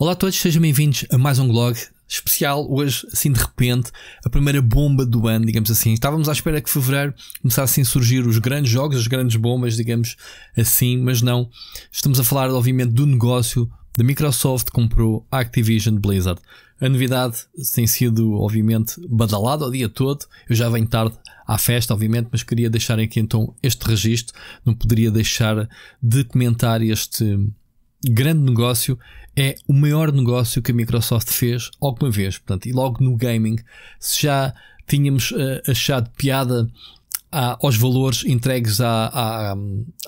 Olá a todos, sejam bem-vindos a mais um blog especial. Hoje, assim de repente, a primeira bomba do ano, digamos assim. Estávamos à espera que fevereiro começassem a surgir os grandes jogos, as grandes bombas, digamos assim, mas não. Estamos a falar, obviamente, do negócio da Microsoft que comprou a Activision Blizzard. A novidade tem sido, obviamente, badalada o dia todo. Eu já venho tarde à festa, obviamente, mas queria deixar aqui então este registro. Não poderia deixar de comentar este grande negócio, é o maior negócio que a Microsoft fez alguma vez. Portanto, e logo no gaming, se já tínhamos uh, achado piada à, ah, aos valores entregues à, à,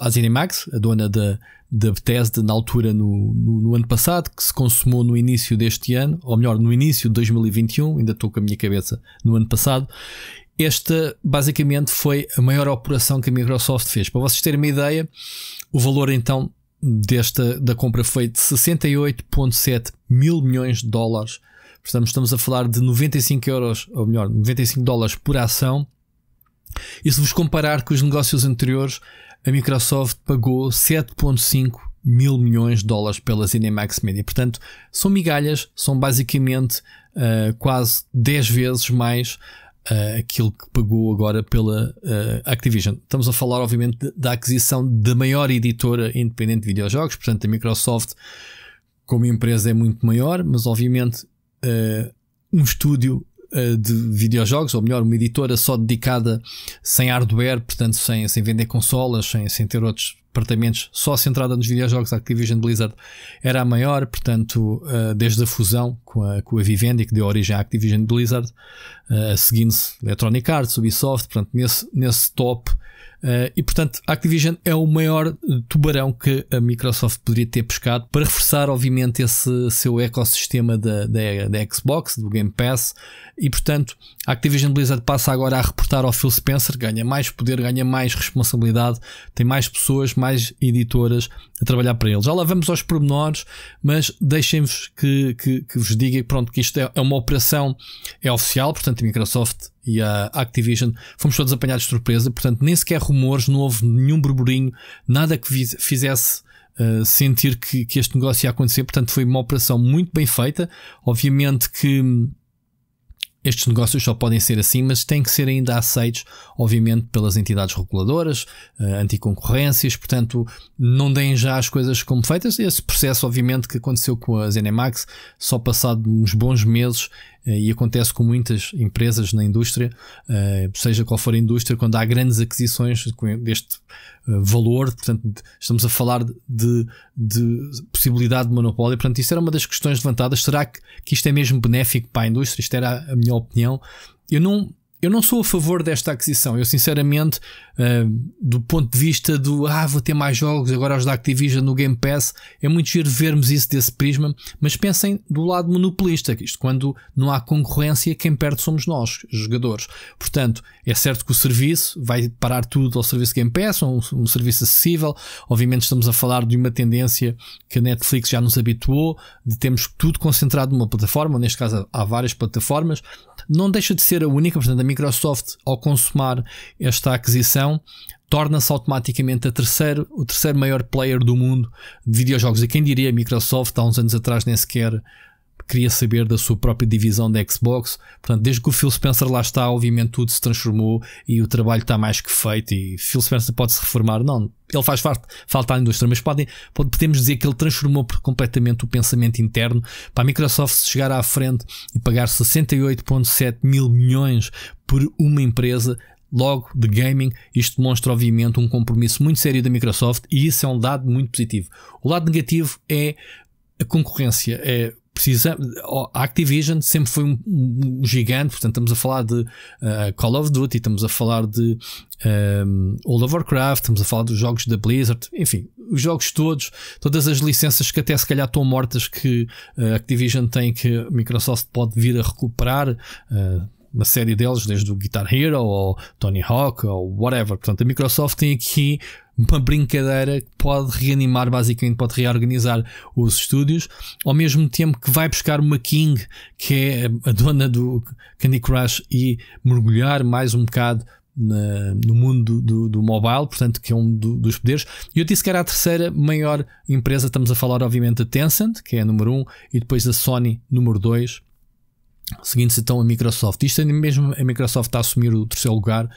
à Zenimax, a dona da, da Bethesda, na altura no, no, no, ano passado, que se consumou no início deste ano, ou melhor, no início de 2021, ainda estou com a minha cabeça no ano passado. Esta basicamente foi a maior operação que a Microsoft fez. Para vocês terem uma ideia, o valor então desta da compra foi de 68,7 mil milhões de dólares. Portanto, estamos a falar de 95 euros, ou melhor, 95 dólares por ação. E se vos comparar com os negócios anteriores, a Microsoft pagou 7,5 mil milhões de dólares pela Cinemax Media. Portanto, são migalhas, são basicamente uh, quase 10 vezes mais uh, aquilo que pagou agora pela uh, Activision. Estamos a falar, obviamente, da aquisição da maior editora independente de videojogos, portanto, a Microsoft, como empresa, é muito maior, mas obviamente uh, um estúdio de videojogos, ou melhor, uma editora só dedicada sem hardware, portanto, sem, sem vender consolas, sem, sem ter outros departamentos só centrada nos videojogos, a Activision Blizzard era a maior, portanto, eh, desde a fusão com a, com a Vivendi, que deu origem à Activision Blizzard, eh, seguindo-se Electronic Arts, Ubisoft, portanto, nesse, nesse top. Eh, e portanto, a Activision é o maior tubarão que a Microsoft poderia ter pescado para reforçar, obviamente, esse seu ecossistema da, da, da Xbox, do Game Pass e portanto, a Activision Blizzard passa agora a reportar ao Phil Spencer, ganha mais poder, ganha mais responsabilidade, tem mais pessoas, mais editoras a trabalhar para ele. Já lá vamos aos pormenores, mas deixem-vos que, que, que, vos diga pronto, que isto é, é, uma operação é oficial, portanto, a Microsoft e a Activision fomos todos apanhados de surpresa, portanto, nem sequer rumores, não houve nenhum burburinho, nada que fizesse. Uh, sentir que, que este negócio ia acontecer, portanto, foi uma operação muito bem feita. Obviamente que estes negócios só podem ser assim, mas têm que ser ainda aceitos, obviamente, pelas entidades reguladoras, eh, anticoncorrências, portanto, não deem já as coisas como feitas. Esse processo, obviamente, que aconteceu com a ZeniMax, só passado uns bons meses eh, e acontece com muitas empresas na indústria, eh, seja qual for a indústria, quando há grandes aquisições deste eh, valor, portanto, estamos a falar de, de possibilidade de monopólio. Portanto, isso era uma das questões levantadas. Será que, que isto é mesmo benéfico para a indústria? Isto era a minha opinião. Eu não eu não sou a favor desta aquisição. Eu, sinceramente, uh, do ponto de vista do ah, vou ter mais jogos agora os da Activision no Game Pass, é muito giro vermos isso desse prisma. Mas pensem do lado monopolista, que isto quando não há concorrência, quem perde somos nós, jogadores. Portanto, é certo que o serviço vai parar tudo ao serviço Game Pass, um, um serviço acessível. Obviamente, estamos a falar de uma tendência que a Netflix já nos habituou, de termos tudo concentrado numa plataforma, neste caso há várias plataformas. Não deixa de ser a única, portanto, a Microsoft, ao consumar esta aquisição, torna-se automaticamente a terceiro, o terceiro maior player do mundo de videojogos. E quem diria, Microsoft, há uns anos atrás, nem sequer queria saber da sua própria divisão da Xbox. Portanto, desde que o Phil Spencer lá está, obviamente tudo se transformou e o trabalho está mais que feito. E Phil Spencer pode se reformar, não. Ele faz falta à indústria, mas podemos dizer que ele transformou completamente o pensamento interno para a Microsoft chegar à frente e pagar 68,7 mil milhões por uma empresa logo de gaming, isto demonstra obviamente um compromisso muito sério da Microsoft e isso é um dado muito positivo. O lado negativo é a concorrência, é precisamos. A Activision sempre foi um, um, gigante, portanto, estamos a falar de uh, Call of Duty, estamos a falar de um, ehm, World of Warcraft, estamos a falar dos jogos da Blizzard, enfim, os jogos todos, todas as licenças que até se calhar estão mortas que a uh, eh, Activision tem que a Microsoft pode vir a recuperar. Uh, uma série deles, desde o Guitar Hero ou Tony Hawk ou whatever. Portanto, a Microsoft tem aqui uma brincadeira que pode reanimar, basicamente, pode reorganizar os estúdios, ao mesmo tempo que vai buscar uma King, que é a dona do Candy Crush, e mergulhar mais um bocado na, no mundo do, do, mobile, portanto, que é um do, dos poderes. E eu disse que era a terceira maior empresa, estamos a falar, obviamente, da Tencent, que é a número 1, um, e depois da Sony, número 2 Seguindo-se então a Microsoft. Isto ainda é mesmo a Microsoft a assumir o terceiro lugar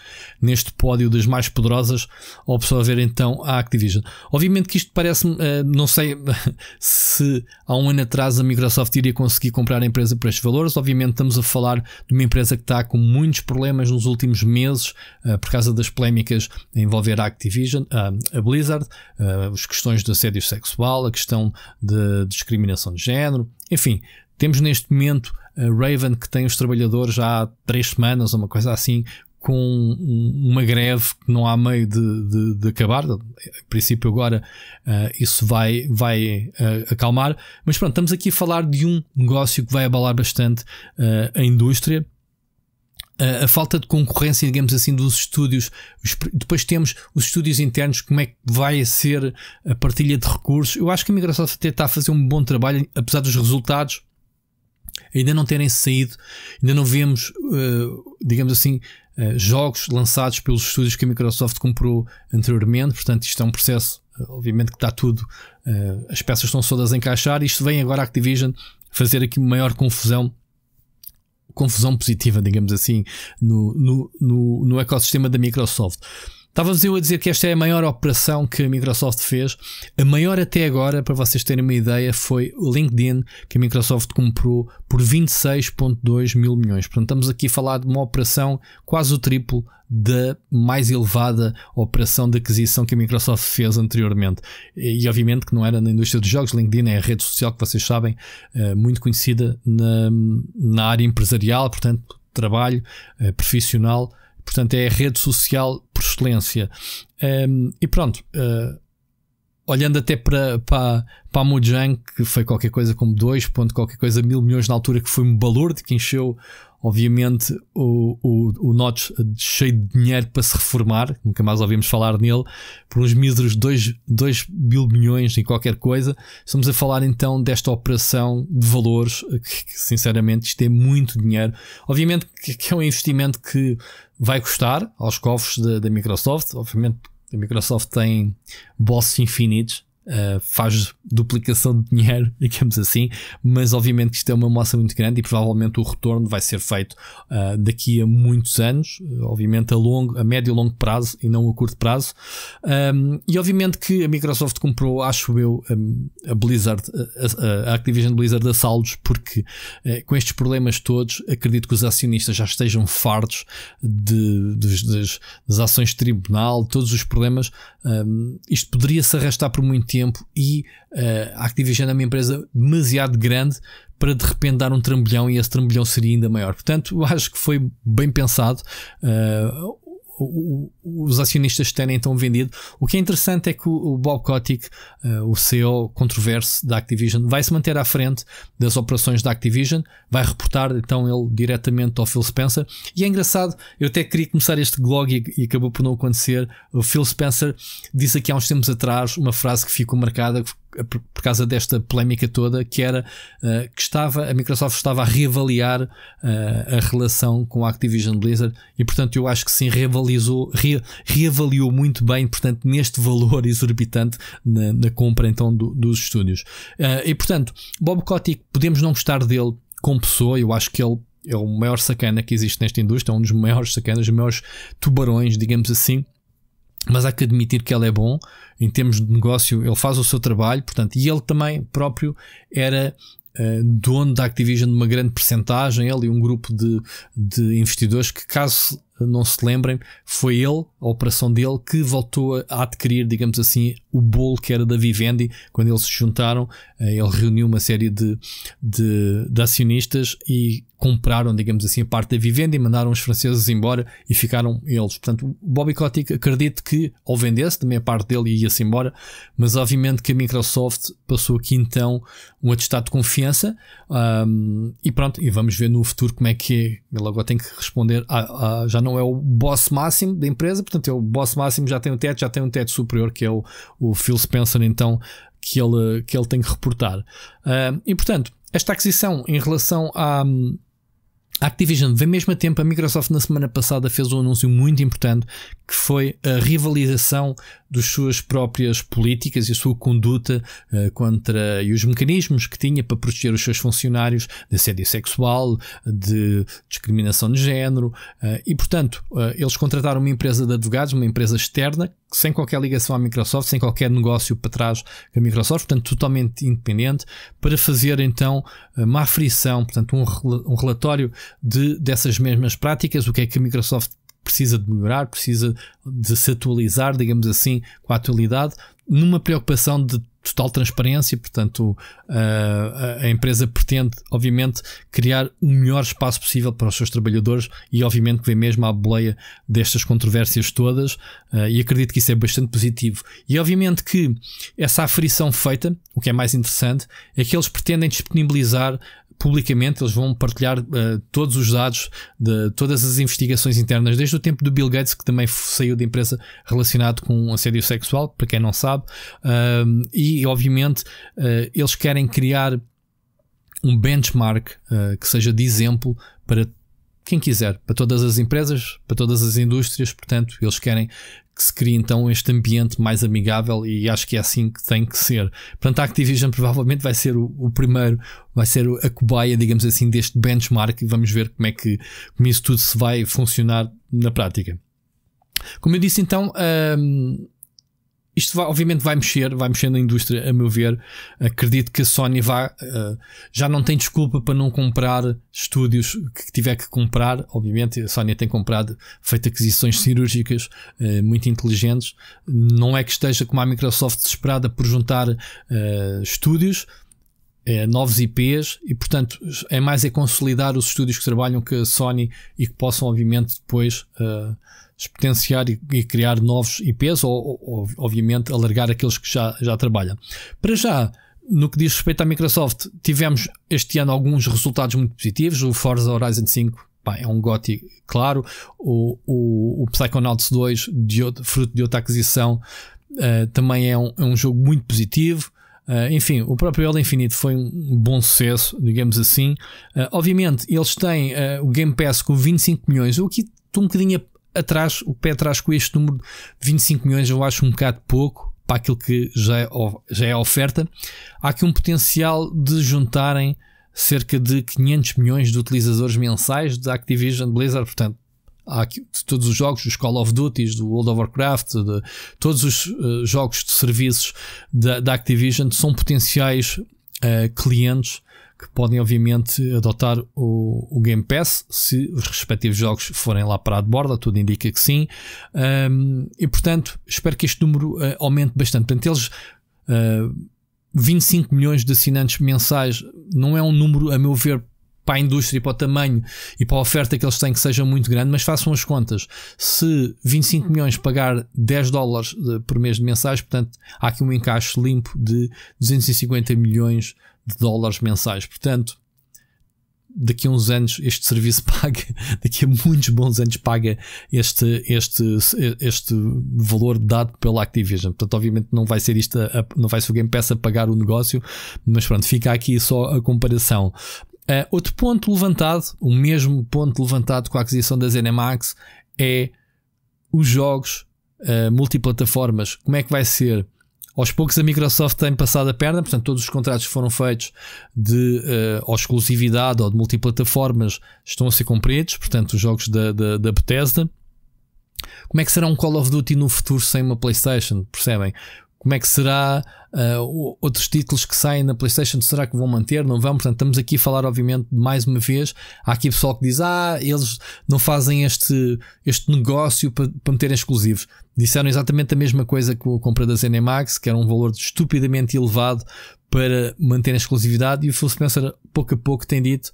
neste pódio das mais poderosas, ao absorver então a Activision. Obviamente que isto parece-me, eh, não sei se há um ano atrás a Microsoft iria conseguir comprar a empresa por estes valores. Obviamente estamos a falar de uma empresa que está com muitos problemas nos últimos meses eh, por causa das polémicas a envolver a Activision, a Blizzard, eh, as questões de assédio sexual, a questão de discriminação de género, enfim. Temos neste momento eh, Raven, que tem os trabalhadores há três semanas, ou uma coisa assim, com uma greve que não há meio de, de, de acabar. A princípio, agora uh, isso vai, vai uh, acalmar. Mas pronto, estamos aqui a falar de um negócio que vai abalar bastante uh, a indústria. A, a falta de concorrência, digamos assim, dos estúdios. Os, depois temos os estúdios internos, como é que vai ser a partilha de recursos. Eu acho que a Microsoft até está a fazer um bom trabalho, apesar dos resultados ainda não terem saído, ainda não vemos, uh, digamos assim, uh, jogos lançados pelos estúdios que a Microsoft comprou anteriormente. Portanto, isto é um processo, eh, obviamente, que está tudo, uh, as peças estão todas a encaixar. Isto vem agora a Activision fazer aqui maior confusão. Confusão positiva, digamos assim, no, no, no, no ecossistema da Microsoft. Estávamos eu a dizer que esta é a maior operação que a Microsoft fez. A maior até agora, para vocês terem uma ideia, foi o LinkedIn, que a Microsoft comprou por 26,2 mil milhões. Portanto, estamos aqui a falar de uma operação quase o triplo da mais elevada operação de aquisição que a Microsoft fez anteriormente. E obviamente que não era na indústria dos jogos, LinkedIn é a rede social que vocês sabem, eh, muito conhecida na, na área empresarial, portanto, trabalho eh, profissional Portanto, é a rede social por excelência. Um, ehm, e pronto, uh, olhando até para, para, para a Mojang, que foi qualquer coisa como 2 ponto qualquer coisa mil milhões na altura, que foi um de que encheu obviamente, o, o, o Notch cheio de dinheiro para se reformar, nunca mais ouvimos falar nele, por uns míseros 2, 2 mil milhões em qualquer coisa. Estamos a falar então desta operação de valores, que, sinceramente isto é muito dinheiro. Obviamente que, que, é um investimento que vai custar aos cofres da, da Microsoft, obviamente. A Microsoft tem bosses infinitos, eh, faz duplicação de dinheiro, digamos assim, mas obviamente que isto é uma massa muito grande e provavelmente o retorno vai ser feito uh, daqui a muitos anos, eh, obviamente a longo, a médio e longo prazo e não a curto prazo. Um, ehm, e obviamente que a Microsoft comprou, acho eu, ehm, a Blizzard, a, a Activision Blizzard a saldos, porque uh, com estes problemas todos, acredito que os acionistas já estejam fartos de, de, das, das, ações de tribunal, todos os problemas. Um, ehm, isto poderia se arrastar por muito tempo e uh, a Activision é uma empresa demasiado grande para de repente dar um trambolhão e esse trambolhão seria ainda maior. Portanto, acho que foi bem pensado. Uh, os acionistas terem então vendido. O que é interessante é que o, Bob Kotick, eh, o CEO controverso da Activision, vai se manter à frente das operações da Activision, vai reportar então ele diretamente ao Phil Spencer. E é engraçado, eu até queria começar este blog e, e acabou por não acontecer. O Phil Spencer disse aqui há uns tempos atrás uma frase que ficou marcada por causa desta polémica toda, que era uh, que estava, a Microsoft estava a reavaliar uh, a relação com a Activision Blizzard e, portanto, eu acho que sim, reavalizou, re, reavaliou muito bem, portanto, neste valor exorbitante na, na compra então do, dos estúdios. Uh, e, portanto, Bob Kotick, podemos não gostar dele como pessoa, eu acho que ele é o maior sacana que existe nesta indústria, é um dos maiores sacanas, os maiores tubarões, digamos assim mas há que admitir que ele é bom em termos de negócio, ele faz o seu trabalho, portanto, e ele também próprio era uh, dono da Activision de uma grande percentagem, ele e um grupo de, de investidores que, caso não se lembrem, foi ele, a operação dele, que voltou a adquirir, digamos assim, o bolo que era da Vivendi, quando eles se juntaram eh, ele reuniu uma série de, de, de, acionistas e compraram, digamos assim, a parte da vivenda e mandaram os franceses embora e ficaram eles. Portanto, Bobby Kotick acredito que, ao vendesse, também a parte dele ia-se embora, mas obviamente que a Microsoft passou aqui então um atestado de confiança um, e pronto, e vamos ver no futuro como é que é. Ele agora tem que responder, a, a, já não é o boss máximo da empresa, portanto, é o boss máximo já tem um teto, já tem um teto superior que é o, o Phil Spencer, então que ele, que ele tem que reportar. Uh, e portanto, esta aquisição em relação à, a Activision vem mesmo a tempo. A Microsoft, na semana passada, fez um anúncio muito importante que foi a rivalização das suas próprias políticas e a sua conduta uh, contra e os mecanismos que tinha para proteger os seus funcionários de assédio sexual, de discriminação de género. Uh, e, portanto, uh, eles contrataram uma empresa de advogados, uma empresa externa, sem qualquer ligação à Microsoft, sem qualquer negócio para trás com a Microsoft, portanto, totalmente independente, para fazer então uma aflição, portanto, um, um relatório de, dessas mesmas práticas, o que é que a Microsoft precisa de melhorar, precisa de se atualizar, digamos assim, com a atualidade, numa preocupação de total transparência, portanto, a empresa pretende, obviamente, criar o melhor espaço possível para os seus trabalhadores e, obviamente, vem mesmo à boleia destas controvérsias todas, e acredito que isso é bastante positivo. E, obviamente, que essa aferição feita, o que é mais interessante, é que eles pretendem disponibilizar publicamente eles vão partilhar uh, todos os dados de todas as investigações internas, desde o tempo do Bill Gates, que também saiu da empresa relacionado com assédio sexual, para quem não sabe, uh, e obviamente uh, eles querem criar um benchmark eh, que seja de exemplo para quem quiser, para todas as empresas, para todas as indústrias, portanto, eles querem que se cria então este ambiente mais amigável e acho que é assim que tem que ser. Portanto, a Activision provavelmente vai ser o, o primeiro, vai ser a cobaia, digamos assim, deste benchmark e vamos ver como é que como isso tudo se vai funcionar na prática. Como eu disse então, hum, isto vai, obviamente vai mexer, vai mexer na indústria, a meu ver. Acredito que a Sony vá, uh, já não tem desculpa para não comprar estúdios que tiver que comprar. Obviamente, a Sony tem comprado, feito aquisições cirúrgicas uh, muito inteligentes. Não é que esteja como a Microsoft desesperada por juntar uh, estúdios, é, novos IPs e, portanto, é mais é consolidar os estúdios que trabalham com a Sony e que possam, obviamente, depois uh, potenciar e, e, criar novos IPs ou, ou, obviamente, alargar aqueles que já, já trabalham Para já, no que diz respeito à Microsoft, tivemos este ano alguns resultados muito positivos. O Forza Horizon 5 pá, é um GOTI, claro. O, o, o Psychonauts 2, de, fruto de outra aquisição, uh, também é um, é um jogo muito positivo. Uh, enfim, o próprio Elden Infinite foi um bom sucesso, digamos assim. Uh, obviamente, eles têm uh, o Game Pass com 25 milhões, o que estou um bocadinho atrás, o pé atrás com este número de 25 milhões, eu acho um bocado pouco para aquilo que já é, já é oferta. Há aqui um potencial de juntarem cerca de 500 milhões de utilizadores mensais da Activision Blizzard, portanto, há aqui, de todos os jogos, dos Call of Duty, do World of Warcraft, de, todos os uh, jogos de serviços da, da, Activision são potenciais uh, clientes que podem obviamente adotar o, o, Game Pass se os respectivos jogos forem lá para a de borda, tudo indica que sim. Um, e portanto, espero que este número uh, aumente bastante. Portanto, eles uh, ah, 25 milhões de assinantes mensais não é um número, a meu ver, para a indústria e para o tamanho e para a oferta que eles têm que seja muito grande, mas façam as contas. Se 25 milhões pagar 10 dólares eh, por mês de mensais, portanto, há aqui um encaixe limpo de 250 milhões de dólares mensais. Portanto, daqui a uns anos este serviço paga, daqui a muitos bons anos paga este, este, este valor dado pela Activision. Portanto, obviamente não vai ser isto, a, não vai ser o Game Pass a pagar o negócio, mas pronto, fica aqui só a comparação. Uh, outro ponto levantado, o mesmo ponto levantado com a aquisição da ZeniMax, é os jogos uh, multiplataformas. Como é que vai ser? Aos poucos a Microsoft tem passado a perna, portanto, todos os contratos que foram feitos de uh, eh, ou exclusividade ou de multiplataformas estão a ser cumpridos, portanto, os jogos da, da, da Bethesda. Como é que será um Call of Duty no futuro sem uma PlayStation? Percebem? como é que será uh, outros títulos que saem na PlayStation, será que vão manter? Não vão? Portanto, estamos aqui a falar, obviamente, mais uma vez. Há aqui pessoal que diz: Ah, eles não fazem este, este negócio para, para meterem exclusivos. Disseram exatamente a mesma coisa que a compra da Zenimax, que era um valor estupidamente elevado para manter a exclusividade, e o Phil Spencer, pouco a pouco, tem dito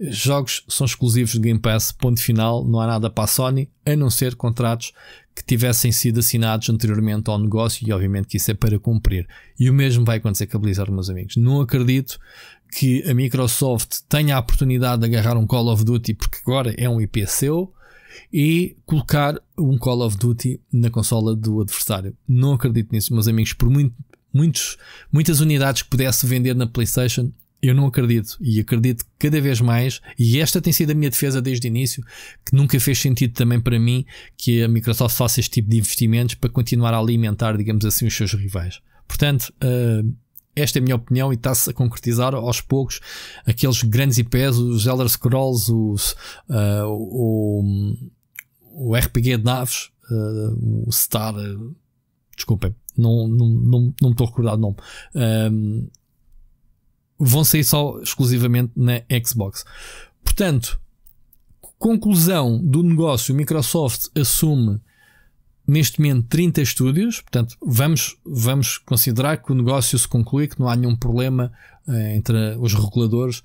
jogos são exclusivos de Game Pass, ponto final, não há nada para a Sony, a não ser contratos que tivessem sido assinados anteriormente ao negócio e obviamente que isso é para cumprir. E o mesmo vai acontecer com a Blizzard, meus amigos. Não acredito que a Microsoft tenha a oportunidade de agarrar um Call of Duty, porque agora é um IP seu, e colocar um Call of Duty na consola do adversário. Não acredito nisso, meus amigos, por muito, muitos, muitas unidades que pudesse vender na PlayStation, eu não acredito e acredito cada vez mais, e esta tem sido a minha defesa desde o início, que nunca fez sentido também para mim que a Microsoft faça este tipo de investimentos para continuar a alimentar, digamos assim, os seus rivais. Portanto, uh, esta é a minha opinião e está-se a concretizar aos poucos aqueles grandes IPs, os Elder Scrolls, os, uh, o, o RPG de naves, uh, o Star. Uh, desculpem, não, não, não, não me estou a recordar o nome. Ehm, vão sair só exclusivamente na Xbox. Portanto, conclusão do negócio, Microsoft assume neste momento 30 estúdios, portanto, vamos, vamos considerar que o negócio se conclui, que não há nenhum problema eh, entre os reguladores.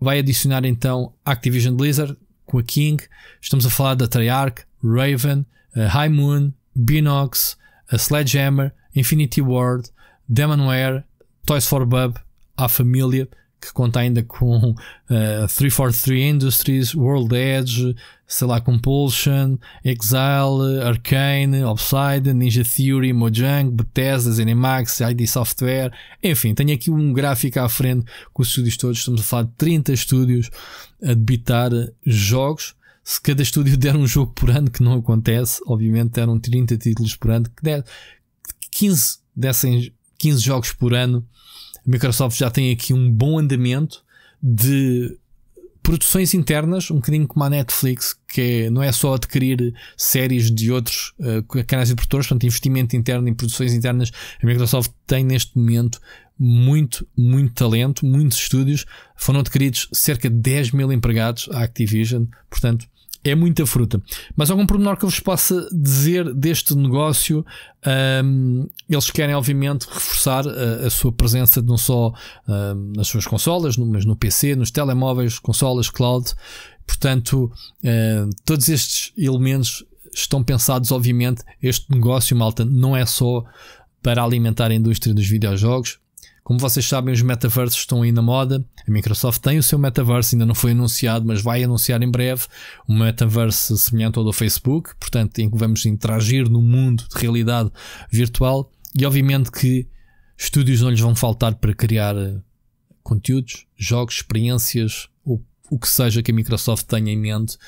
Vai adicionar então Activision Blizzard com a King, estamos a falar da Treyarch, Raven, eh, High Moon, Binox, a eh, Sledgehammer, Infinity Ward, Demonware, Toys for Bub, à família, que conta ainda com uh, eh, 343 Industries, World Edge, sei lá, Compulsion, Exile, Arcane, Obsidian, Ninja Theory, Mojang, Bethesda, Zenimax, ID Software, enfim, tenho aqui um gráfico à frente com os estúdios todos, estamos a falar de 30 estúdios a debitar jogos. Se cada estúdio der um jogo por ano, que não acontece, obviamente deram 30 títulos por ano, que der, 15 dessem 15 jogos por ano a Microsoft já tem aqui um bom andamento de produções internas, um bocadinho como a Netflix, que é, não é só adquirir séries de outros uh, canais de produtores, portanto, investimento interno em produções internas. A Microsoft tem neste momento muito, muito talento, muitos estúdios. Foram adquiridos cerca de 10 mil empregados à Activision, portanto, é muita fruta. Mas algum pormenor que eu vos possa dizer deste negócio, um, eles querem, obviamente, reforçar a, ah, a sua presença não só um, nas suas consolas, no, mas no PC, nos telemóveis, consolas, cloud. Portanto, um, ah, todos estes elementos estão pensados, obviamente, este negócio, malta, não é só para alimentar a indústria dos videojogos, como vocês sabem, os metaversos estão aí na moda. A Microsoft tem o seu metaverso, ainda não foi anunciado, mas vai anunciar em breve um metaverso semelhante ao do Facebook, portanto, em que vamos interagir no mundo de realidade virtual. E obviamente que estúdios não lhes vão faltar para criar eh, conteúdos, jogos, experiências, o, o que seja que a Microsoft tenha em mente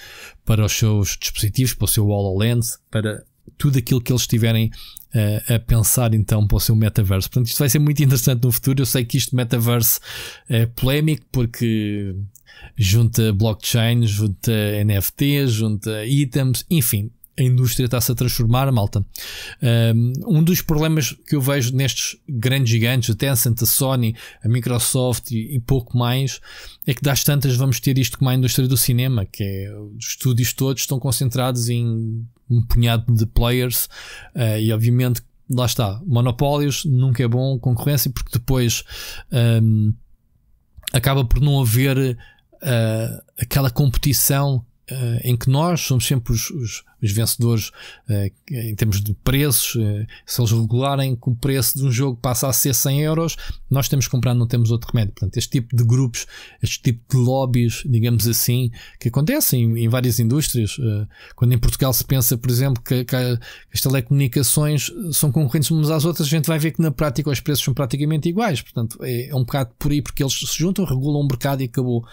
para os seus dispositivos, para o seu HoloLens, para tudo aquilo que eles tiverem a, a pensar então para o seu metaverso. Portanto, isto vai ser muito interessante no futuro. Eu sei que isto metaverso é polémico porque junta blockchain, junta NFTs, junta itens, enfim, a indústria está-se a transformar, malta. Um dos problemas que eu vejo nestes grandes gigantes, a Tencent, a Sony, a Microsoft e, e, pouco mais, é que das tantas vamos ter isto como a indústria do cinema, que é os estúdios todos estão concentrados em um punhado de players ah, e obviamente lá está, monopólios nunca é bom, concorrência, porque depois um, acaba por não haver uh, aquela competição uh, em que nós somos sempre os, os os vencedores eh, em termos de preços, eh, se eles regularem que o preço de um jogo passa a ser 100 euros, nós temos que comprar, não temos outro remédio. Portanto, este tipo de grupos, este tipo de lobbies, digamos assim, que acontecem em várias indústrias. Eh, quando em Portugal se pensa, por exemplo, que, que as telecomunicações são concorrentes umas às outras, a gente vai ver que na prática os preços são praticamente iguais. Portanto, é, é um bocado por aí, porque eles se juntam, regulam o um mercado e acabou.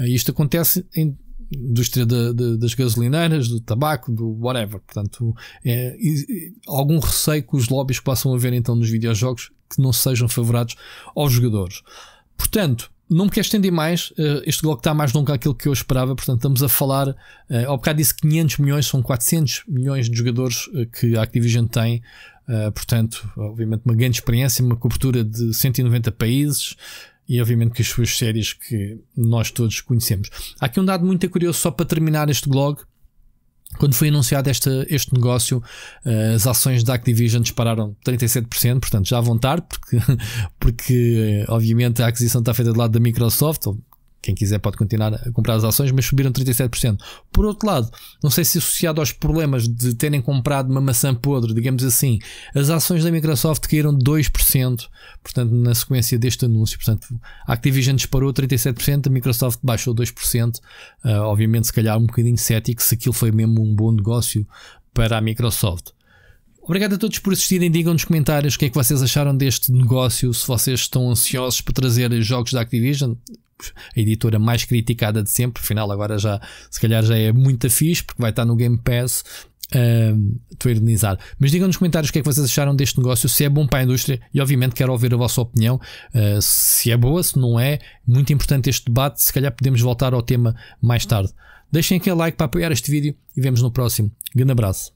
Isto acontece em indústria de, de, das gasolineiras, do tabaco, do whatever. Portanto, é, e, algum receio que os lobbies possam haver então nos videojogos que não sejam favorados aos jogadores. Portanto, não me quero estender mais. Eh, este bloco está mais longo que aquilo que eu esperava. Portanto, estamos a falar. Eh, ao bocado disse 500 milhões, são 400 milhões de jogadores eh, que a Activision tem. Portanto, obviamente, uma grande experiência, uma cobertura de 190 países e obviamente que as suas séries que nós todos conhecemos. Há aqui um dado muito curioso só para terminar este blog. Quando foi anunciado esta, este negócio, eh, as ações da Activision dispararam 37%, portanto já à vontade, porque, porque eh, obviamente a aquisição está feita do lado da Microsoft, quem quiser pode continuar a comprar as ações, mas subiram 37%. Por outro lado, não sei se associado aos problemas de terem comprado uma maçã podre, digamos assim, as ações da Microsoft caíram 2%, portanto, na sequência deste anúncio. Portanto, a Activision disparou 37%, a Microsoft baixou 2%. Uh, ah, obviamente, se calhar um bocadinho cético se aquilo foi mesmo um bom negócio para a Microsoft. Obrigado a todos por assistirem. Digam nos comentários o que é que vocês acharam deste negócio. Se vocês estão ansiosos para trazer jogos da Activision, a editora mais criticada de sempre, afinal agora já se calhar já é muito fixe porque vai estar no Game Pass. Uh, estou a ironizar, mas digam nos comentários o que é que vocês acharam deste negócio, se é bom para a indústria e obviamente quero ouvir a vossa opinião uh, se é boa, se não é muito importante este debate, se calhar podemos voltar ao tema mais tarde, deixem aquele like para apoiar este vídeo e vemos no próximo, grande abraço